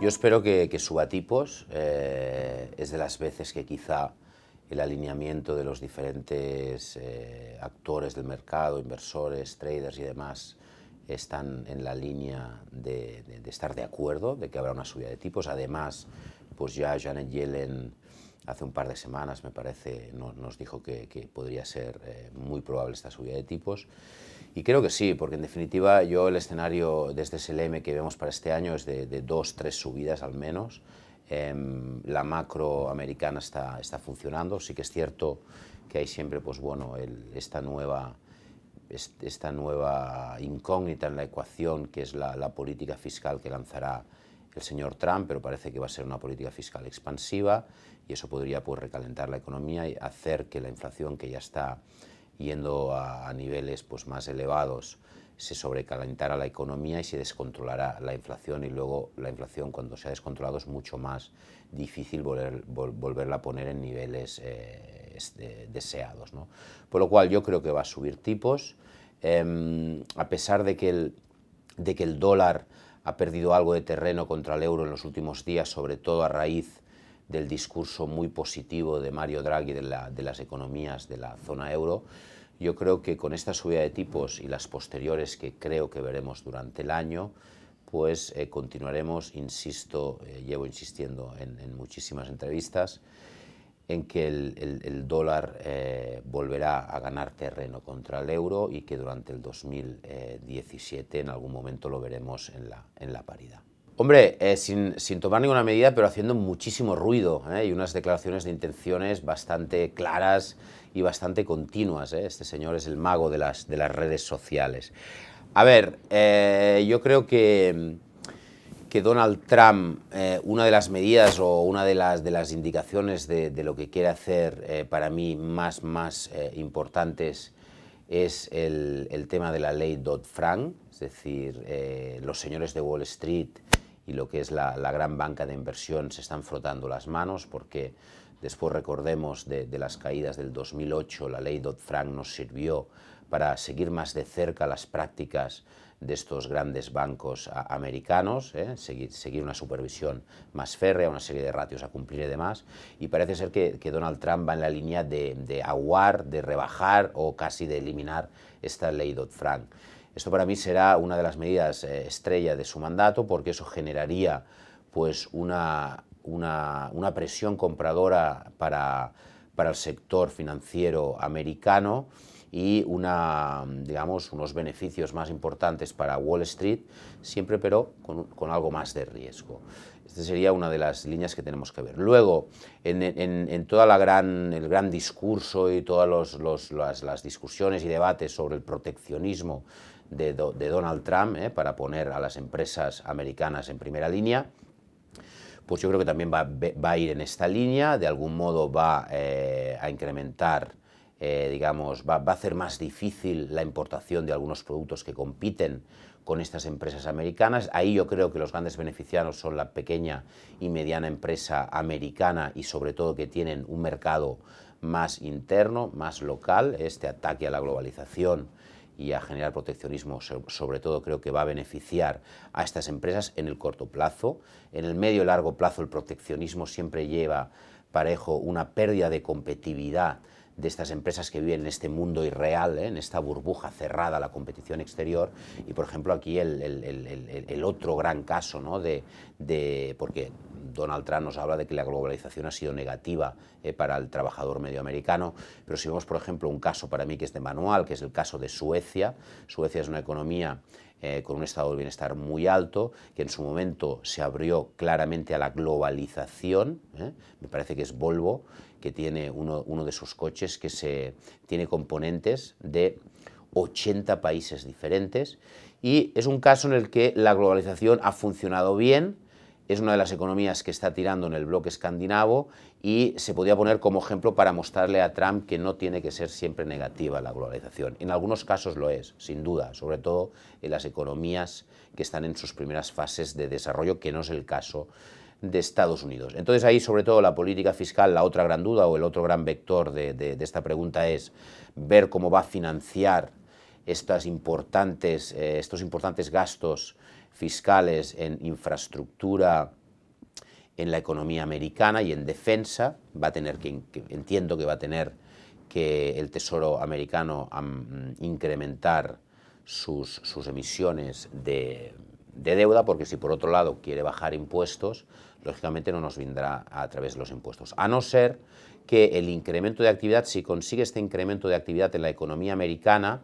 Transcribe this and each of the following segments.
Yo espero que, suba tipos. Eh, es de las veces que quizá el alineamiento de los diferentes eh, actores del mercado, inversores, traders y demás, están en la línea de, estar de acuerdo, de que habrá una subida de tipos. Además, pues ya Janet Yellen hace un par de semanas, me parece, nos dijo que, podría ser eh, muy probable esta subida de tipos. Y creo que sí, porque en definitiva yo el escenario desde SLM que vemos para este año es de, dos, tres subidas al menos. Em, la macroamericana está, está funcionando, sí que es cierto que hay siempre pues bueno, esta nueva esta nueva incógnita en la ecuación, que es la, la, política fiscal que lanzará el señor Trump, pero parece que va a ser una política fiscal expansiva y eso podría pues, recalentar la economía y hacer que la inflación que ya está yendo a, niveles pues, más elevados, se sobrecalentará la economía y se descontrolará la inflación y luego la inflación cuando se ha descontrolado es mucho más difícil volverla a poner en niveles eh, deseados. Por lo cual yo creo que va a subir tipos, em, a pesar de que, el, de que el dólar ha perdido algo de terreno contra el euro en los últimos días, sobre todo a raíz del discurso muy positivo de Mario Draghi de, la, las economías de la zona euro, yo creo que con esta subida de tipos y las posteriores que creo que veremos durante el año, pues eh, continuaremos, insisto, eh, llevo insistiendo en, muchísimas entrevistas, en que el, dólar eh, volverá a ganar terreno contra el euro y que durante el 2017 en algún momento lo veremos en la, en la paridad. Hombre, eh, sin, tomar ninguna medida, pero haciendo muchísimo ruido eh, y unas declaraciones de intenciones bastante claras y bastante continuas. Eh. Este señor es el mago de las, redes sociales. A ver, yo creo que, que Donald Trump, una de las medidas o una de las, indicaciones de, lo que quiere hacer para mí más, más importantes es el, tema de la ley Dodd-Frank, es decir, los señores de Wall Street, y lo que es la, gran banca de inversión se están frotando las manos porque después recordemos de, las caídas del 2008, la ley Dodd-Frank nos sirvió para seguir más de cerca las prácticas de estos grandes bancos americanos, ¿eh? seguir, una supervisión más férrea, una serie de ratios a cumplir y demás. Y parece ser que, Donald Trump va en la línea de, de aguar, de rebajar o casi de eliminar esta ley Dodd-Frank. Esto para mí será una de las medidas eh, estrella de su mandato porque eso generaría pues una, una, presión compradora para, para el sector financiero americano y una, digamos, unos beneficios más importantes para Wall Street, siempre pero con, algo más de riesgo. Esta sería una de las líneas que tenemos que ver. Luego, en, en, en todo gran, el gran discurso y todas las discusiones y debates sobre el proteccionismo de, Donald Trump eh, para poner a las empresas americanas en primera línea, pues yo creo que también va, a ir en esta línea, de algún modo va eh, a incrementar, eh, digamos, va, va a hacer más difícil la importación de algunos productos que compiten con estas empresas americanas. Ahí yo creo que los grandes beneficiados son la pequeña y mediana empresa americana y sobre todo que tienen un mercado más interno, más local. Este ataque a la globalización y a generar proteccionismo, sobre todo creo que va a beneficiar a estas empresas en el corto plazo. En el medio y largo plazo el proteccionismo siempre lleva parejo una pérdida de competitividad de estas empresas que viven en este mundo irreal, ¿eh? en esta burbuja cerrada, a la competición exterior. Y, por ejemplo, aquí el, otro gran caso, ¿no? de, de, porque Donald Trump nos habla de que la globalización ha sido negativa eh, para el trabajador medioamericano, pero si vemos, por ejemplo, un caso para mí que es de manual, que es el caso de Suecia, Suecia es una economía eh, con un estado de bienestar muy alto, que en su momento se abrió claramente a la globalización. ¿eh? Me parece que es Volvo, que tiene uno, de sus coches que se, tiene componentes de 80 países diferentes. Y es un caso en el que la globalización ha funcionado bien, es una de las economías que está tirando en el bloque escandinavo y se podía poner como ejemplo para mostrarle a Trump que no tiene que ser siempre negativa la globalización. En algunos casos lo es, sin duda, sobre todo en las economías que están en sus primeras fases de desarrollo, que no es el caso de Estados Unidos. Entonces ahí sobre todo la política fiscal, la otra gran duda o el otro gran vector de, esta pregunta es ver cómo va a financiar estas importantes, eh, estos importantes gastos fiscales en infraestructura, en la economía americana y en defensa, va a tener que, entiendo que va a tener que el Tesoro americano incrementar sus, emisiones de, de deuda, porque si por otro lado quiere bajar impuestos, lógicamente no nos vendrá a través de los impuestos. A no ser que el incremento de actividad, si consigue este incremento de actividad en la economía americana,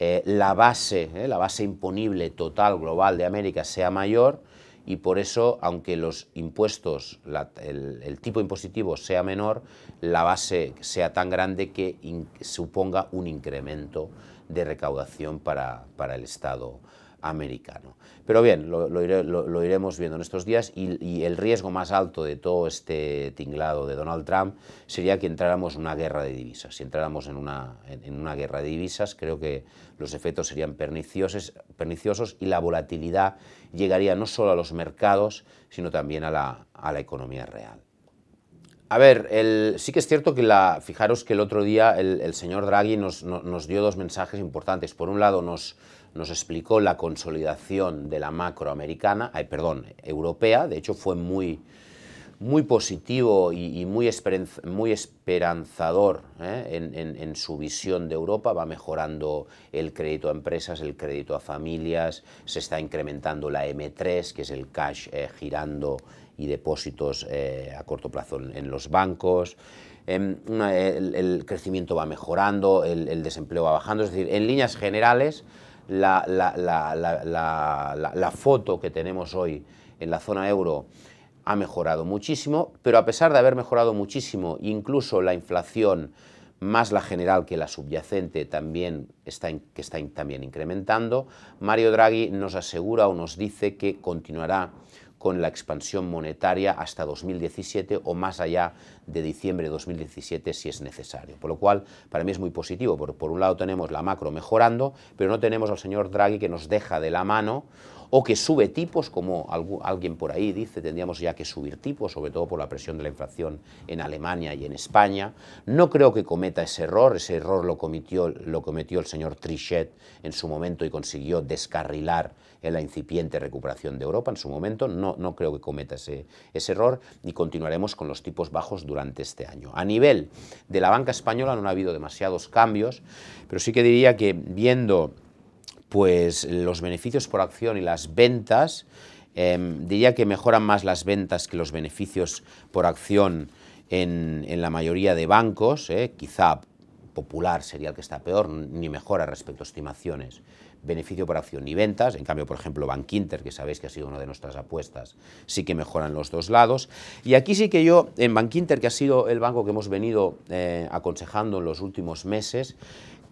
eh, la base, eh, la base imponible total global de América sea mayor y por eso, aunque los impuestos, el, tipo impositivo sea menor, la base sea tan grande que suponga un incremento de recaudación para el Estado americano. Pero bien, lo, iremos viendo en estos días y, el riesgo más alto de todo este tinglado de Donald Trump sería que entráramos en una guerra de divisas. Si entráramos en una, guerra de divisas, creo que los efectos serían perniciosos, y la volatilidad llegaría no solo a los mercados, sino también a la, economía real. A ver, sí que es cierto que la, fijaros que el otro día el, señor Draghi nos, dio dos mensajes importantes. Por un lado, nos, nos explicó la consolidación de la macroamericana, perdón, europea, de hecho fue muy, muy positivo y, muy, muy, esperanzador ¿eh? en, su visión de Europa. Va mejorando el crédito a empresas, el crédito a familias, se está incrementando la M3, que es el cash eh, girando y depósitos eh, a corto plazo en, los bancos. Em, el, crecimiento va mejorando, el desempleo va bajando, es decir, en líneas generales la, la, foto que tenemos hoy en la zona euro ha mejorado muchísimo, pero a pesar de haber mejorado muchísimo, incluso la inflación más la general que la subyacente también está, que está también incrementando, Mario Draghi nos asegura o nos dice que continuará con la expansión monetaria hasta 2017 o más allá de diciembre de 2017 si es necesario. Por lo cual, para mí es muy positivo, porque por un lado tenemos la macro mejorando, pero no tenemos al señor Draghi que nos deja de la mano o que sube tipos, como alguien por ahí dice, tendríamos ya que subir tipos, sobre todo por la presión de la inflación en Alemania y en España. No creo que cometa ese error, ese error lo cometió, lo cometió el señor Trichet en su momento y consiguió descarrilar en la incipiente recuperación de Europa en su momento. No, no creo que cometa ese, error y continuaremos con los tipos bajos durante este año. A nivel de la banca española no ha habido demasiados cambios, pero sí que diría que viendo pues los beneficios por acción y las ventas, em, diría que mejoran más las ventas que los beneficios por acción en, la mayoría de bancos, eh. quizá Popular sería el que está peor, ni mejora respecto a estimaciones beneficio por acción y ventas. En cambio, por ejemplo, Bank Inter, que sabéis que ha sido una de nuestras apuestas, sí que mejoran los dos lados. Y aquí sí que yo, en Bank Inter, que ha sido el banco que hemos venido eh, aconsejando en los últimos meses,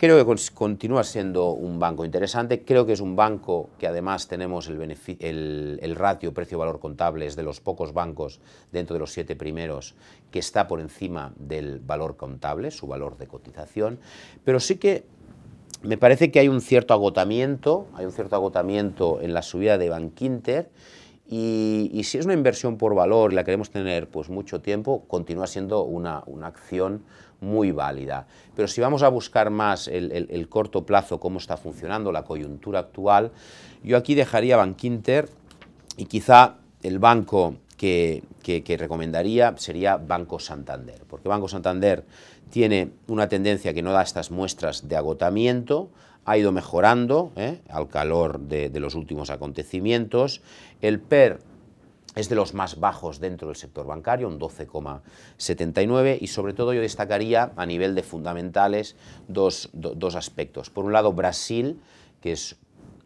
Creo que continúa siendo un banco interesante, creo que es un banco que además tenemos el, el ratio precio-valor contable, es de los pocos bancos dentro de los siete primeros que está por encima del valor contable, su valor de cotización, pero sí que me parece que hay un cierto agotamiento, hay un cierto agotamiento en la subida de Bankinter y, y si es una inversión por valor y la queremos tener pues mucho tiempo, continúa siendo una, acción muy válida. Pero si vamos a buscar más el, corto plazo, cómo está funcionando la coyuntura actual, yo aquí dejaría Bankinter y quizá el banco que, recomendaría sería Banco Santander, porque Banco Santander tiene una tendencia que no da estas muestras de agotamiento, ha ido mejorando ¿eh? al calor de, los últimos acontecimientos, el PER es de los más bajos dentro del sector bancario, un 12,79 y sobre todo yo destacaría a nivel de fundamentales dos, dos aspectos. Por un lado Brasil, que es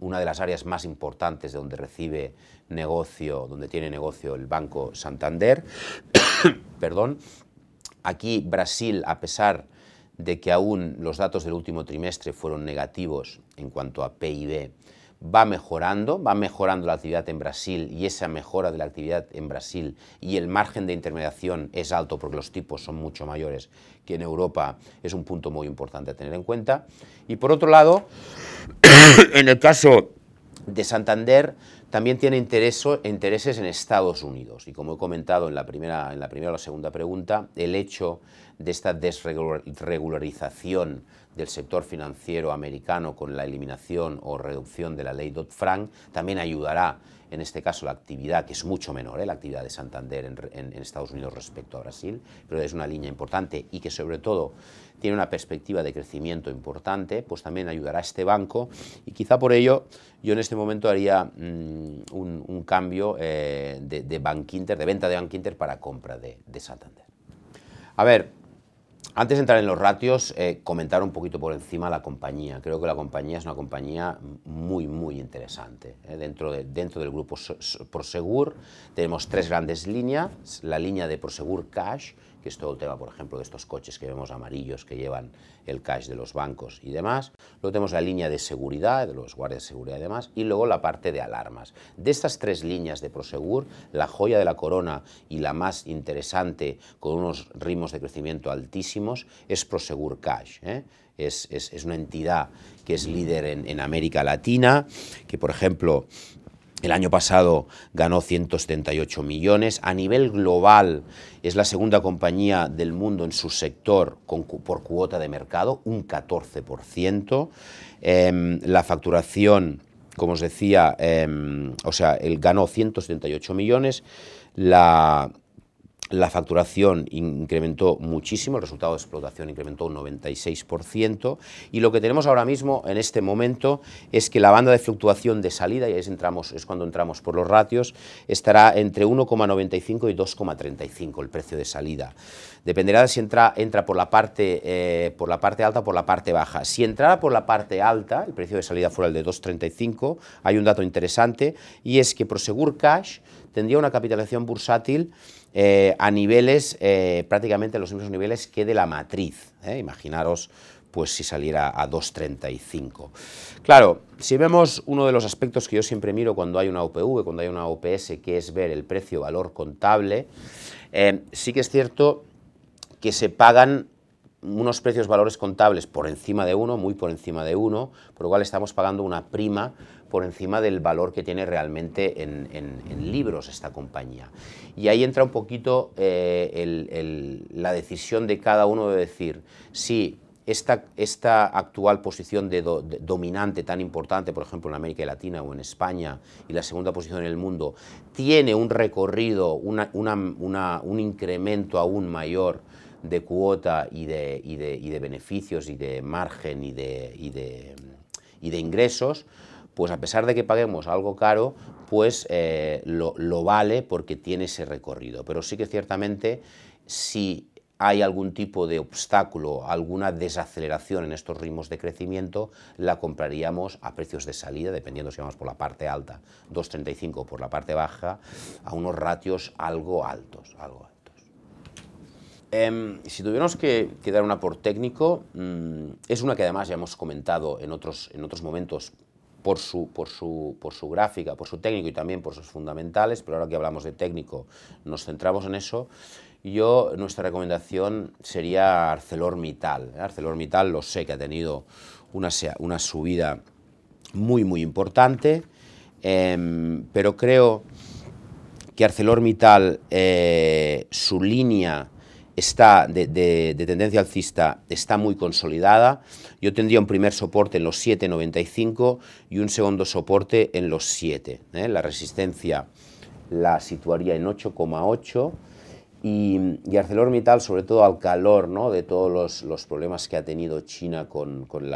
una de las áreas más importantes de donde recibe negocio, donde tiene negocio el Banco Santander. Perdón. Aquí Brasil, a pesar de que aún los datos del último trimestre fueron negativos en cuanto a PIB, va mejorando, va mejorando la actividad en Brasil y esa mejora de la actividad en Brasil y el margen de intermediación es alto porque los tipos son mucho mayores que en Europa, es un punto muy importante a tener en cuenta. Y por otro lado, en el caso de Santander, también tiene intereses en Estados Unidos. Y como he comentado en la primera, en la primera o la segunda pregunta, el hecho de esta desregularización del sector financiero americano con la eliminación o reducción de la ley Dodd-Frank también ayudará, en este caso, la actividad, que es mucho menor, ¿eh? la actividad de Santander en, Estados Unidos respecto a Brasil, pero es una línea importante y que sobre todo tiene una perspectiva de crecimiento importante, pues también ayudará a este banco y quizá por ello yo en este momento haría mm, un, cambio eh, de, de de venta de Bank para compra de, de Santander. A ver, antes de entrar en los ratios, eh, comentar un poquito por encima la compañía. Creo que la compañía es una compañía muy, muy interesante. Eh, dentro, dentro del grupo Prosegur tenemos tres grandes líneas. La línea de Prosegur Cash, que es todo el tema, por ejemplo, de estos coches que vemos amarillos que llevan el cash de los bancos y demás. Luego tenemos la línea de seguridad, de los guardias de seguridad y demás, y luego la parte de alarmas. De estas tres líneas de Prosegur, la joya de la corona y la más interesante, con unos ritmos de crecimiento altísimos, es Prosegur Cash. ¿eh? Es, una entidad que es líder en América Latina, que por ejemplo el año pasado ganó 178 millones. A nivel global es la segunda compañía del mundo en su sector con, por cuota de mercado, un 14%. Em, la facturación, como os decía, em, o sea, ganó 178 millones. La, la facturación incrementó muchísimo, el resultado de explotación incrementó un 96% y lo que tenemos ahora mismo en este momento es que la banda de fluctuación de salida, y ahí entramos, es cuando entramos por los ratios, estará entre 1,95 y 2,35 el precio de salida. Dependerá de si entra, por, la parte, eh, por la parte alta o por la parte baja. Si entrara por la parte alta, el precio de salida fuera el de 2,35, hay un dato interesante y es que Prosegur Cash tendría una capitalización bursátil eh, a niveles, eh, prácticamente los mismos niveles que de la matriz. ¿eh? Imaginaros pues si saliera a 2.35. Claro, si vemos uno de los aspectos que yo siempre miro cuando hay una OPV, cuando hay una OPS, que es ver el precio-valor contable, sí que es cierto que se pagan unos precios valores contables por encima de uno, muy por encima de uno, por lo cual estamos pagando una prima por encima del valor que tiene realmente en, libros esta compañía. Y ahí entra un poquito eh, la decisión de cada uno de decir si esta, actual posición de, dominante tan importante, por ejemplo, en América Latina o en España, y la segunda posición en el mundo, tiene un recorrido, un incremento aún mayor de cuota y de, beneficios y de margen y de, y de ingresos, pues a pesar de que paguemos algo caro, pues eh, lo, vale porque tiene ese recorrido. Pero sí que ciertamente si hay algún tipo de obstáculo, alguna desaceleración en estos ritmos de crecimiento, la compraríamos a precios de salida, dependiendo si vamos por la parte alta, 2,35 por la parte baja, a unos ratios algo altos. Algo altos. Em, si tuviéramos que, dar un aporte técnico, mm, es una que además ya hemos comentado en otros, en otros momentos por su, gráfica, por su técnico y también por sus fundamentales, pero ahora que hablamos de técnico nos centramos en eso, yo, nuestra recomendación sería ArcelorMittal. ArcelorMittal lo sé que ha tenido una, una subida muy, muy importante, em, pero creo que ArcelorMittal, eh, su línea está de, tendencia alcista está muy consolidada. Yo tendría un primer soporte en los 7,95 y un segundo soporte en los 7. ¿eh? La resistencia la situaría en 8,8 y, y, ArcelorMittal, sobre todo al calor ¿no? de todos los, problemas que ha tenido China con, con,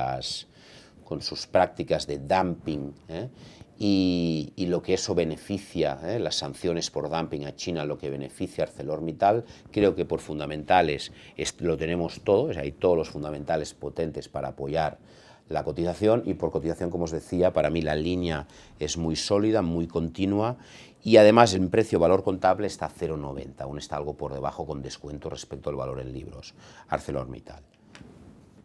sus prácticas de dumping. ¿eh? y, lo que eso beneficia, ¿eh? las sanciones por dumping a China, lo que beneficia a ArcelorMittal, creo que por fundamentales lo tenemos todo, hay todos los fundamentales potentes para apoyar la cotización y por cotización, como os decía, para mí la línea es muy sólida, muy continua y además en precio-valor contable está 0,90, aún está algo por debajo con descuento respecto al valor en libros, ArcelorMittal.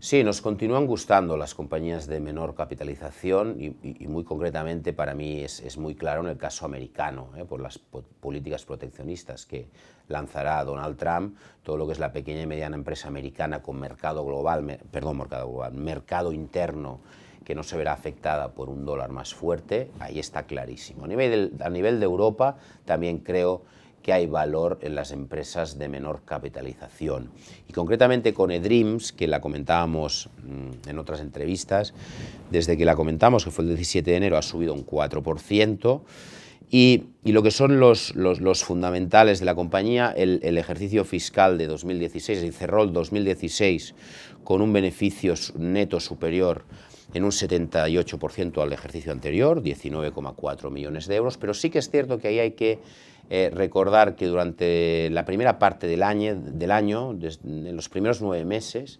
Sí, nos continúan gustando las compañías de menor capitalización y, muy concretamente para mí es, muy claro en el caso americano, ¿eh? por las políticas proteccionistas que lanzará Donald Trump, todo lo que es la pequeña y mediana empresa americana con mercado global, perdón, mercado global, mercado interno que no se verá afectada por un dólar más fuerte, ahí está clarísimo. A nivel, a nivel de Europa también creo que hay valor en las empresas de menor capitalización. Y concretamente con eDreams, que la comentábamos mm, en otras entrevistas, desde que la comentamos, que fue el 17 de enero, ha subido un 4%. Y, lo que son los, fundamentales de la compañía, el, ejercicio fiscal de 2016, y cerró el 2016 con un beneficio neto superior en un 78% al ejercicio anterior, 19,4 millones de euros, pero sí que es cierto que ahí hay que eh, recordar que durante la primera parte del año, en los primeros nueve meses,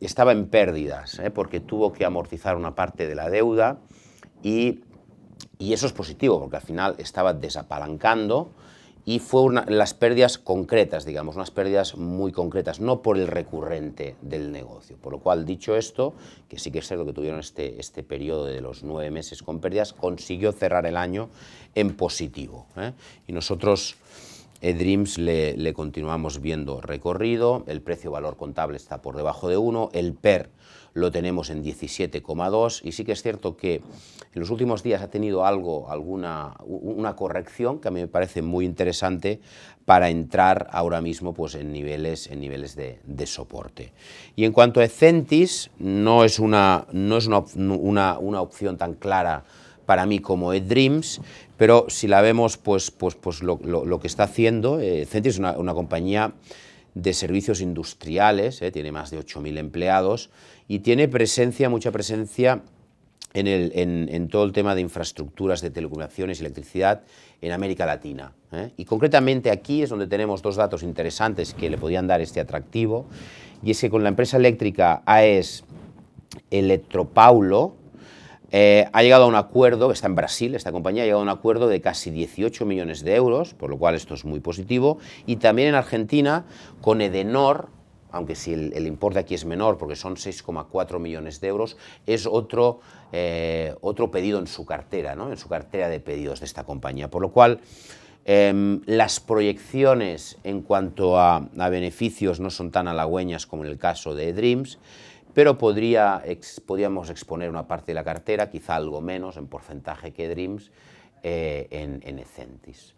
estaba en pérdidas, ¿eh? porque tuvo que amortizar una parte de la deuda y, eso es positivo, porque al final estaba desapalancando y fue las pérdidas concretas, digamos, unas pérdidas muy concretas, no por el recurrente del negocio. Por lo cual, dicho esto, que sí que es cierto que tuvieron este, este periodo de los nueve meses con pérdidas, consiguió cerrar el año en positivo. ¿eh? Y nosotros eDreams le, continuamos viendo recorrido, el precio-valor contable está por debajo de 1, el PER lo tenemos en 17,2 y sí que es cierto que en los últimos días ha tenido algo, alguna, una corrección que a mí me parece muy interesante para entrar ahora mismo pues, en niveles, en niveles de, soporte. Y en cuanto a Ecentis, no es una, no es una, una, una opción tan clara para mí como Ed Dreams, pero si la vemos, pues, pues, pues lo, que está haciendo, eh, es una, compañía de servicios industriales, eh, tiene más de 8.000 empleados y tiene presencia, mucha presencia en, el, en, en, todo el tema de infraestructuras de telecomunicaciones y electricidad en América Latina. Eh. Y concretamente aquí es donde tenemos dos datos interesantes que le podían dar este atractivo, y es que con la empresa eléctrica AES Electropaulo, eh, ha llegado a un acuerdo, está en Brasil, esta compañía ha llegado a un acuerdo de casi 18 millones de euros, por lo cual esto es muy positivo, y también en Argentina con Edenor, aunque si el, importe aquí es menor, porque son 6,4 millones de euros, es eh, otro, pedido en su cartera, ¿no? en su cartera de pedidos de esta compañía, por lo cual... Em, las proyecciones en cuanto a, a beneficios no son tan halagüeñas como en el caso de Dreams, pero podríamos exponer una parte de la cartera, quizá algo menos en porcentaje que Dreams, eh, en, en Ecentis.